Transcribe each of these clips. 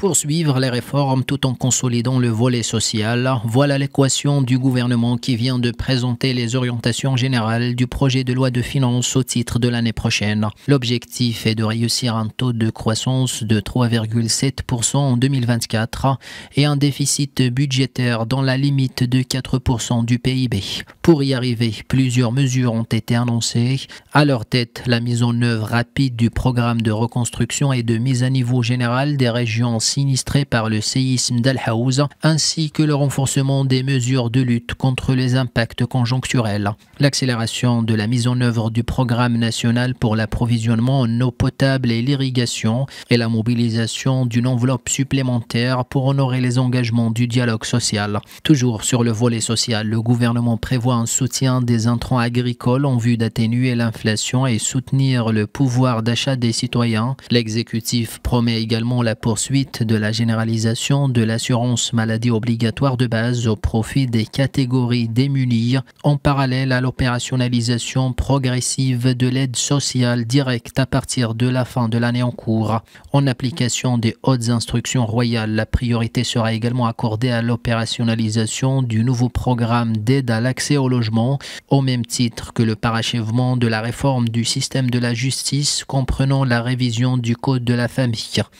poursuivre les réformes tout en consolidant le volet social. Voilà l'équation du gouvernement qui vient de présenter les orientations générales du projet de loi de finances au titre de l'année prochaine. L'objectif est de réussir un taux de croissance de 3,7% en 2024 et un déficit budgétaire dans la limite de 4% du PIB. Pour y arriver, plusieurs mesures ont été annoncées. À leur tête, la mise en œuvre rapide du programme de reconstruction et de mise à niveau général des régions sinistrés par le séisme d'Al Haouz, ainsi que le renforcement des mesures de lutte contre les impacts conjoncturels. L'accélération de la mise en œuvre du programme national pour l'approvisionnement en eau potable et l'irrigation et la mobilisation d'une enveloppe supplémentaire pour honorer les engagements du dialogue social. Toujours sur le volet social, le gouvernement prévoit un soutien des intrants agricoles en vue d'atténuer l'inflation et soutenir le pouvoir d'achat des citoyens. L'exécutif promet également la poursuite de la généralisation de l'assurance maladie obligatoire de base au profit des catégories démunies, en parallèle à l'opérationnalisation progressive de l'aide sociale directe à partir de la fin de l'année en cours. En application des hautes instructions royales, la priorité sera également accordée à l'opérationnalisation du nouveau programme d'aide à l'accès au logement, au même titre que le parachèvement de la réforme du système de la justice comprenant la révision du Code de la famille.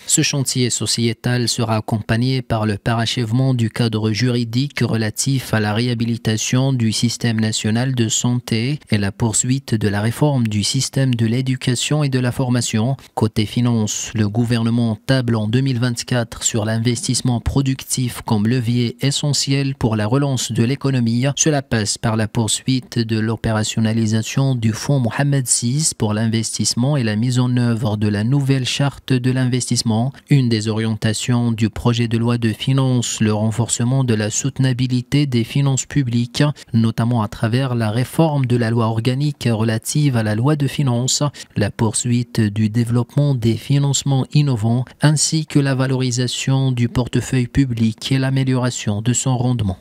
Ce chantier social sera accompagné par le parachèvement du cadre juridique relatif à la réhabilitation du système national de santé et la poursuite de la réforme du système de l'éducation et de la formation. Côté finances, le gouvernement table en 2024 sur l'investissement productif comme levier essentiel pour la relance de l'économie. Cela passe par la poursuite de l'opérationnalisation du fonds Mohamed VI pour l'investissement et la mise en œuvre de la nouvelle charte de l'investissement. Une des orientations présentation du projet de loi de finances, le renforcement de la soutenabilité des finances publiques, notamment à travers la réforme de la loi organique relative à la loi de finances, la poursuite du développement des financements innovants, ainsi que la valorisation du portefeuille public et l'amélioration de son rendement.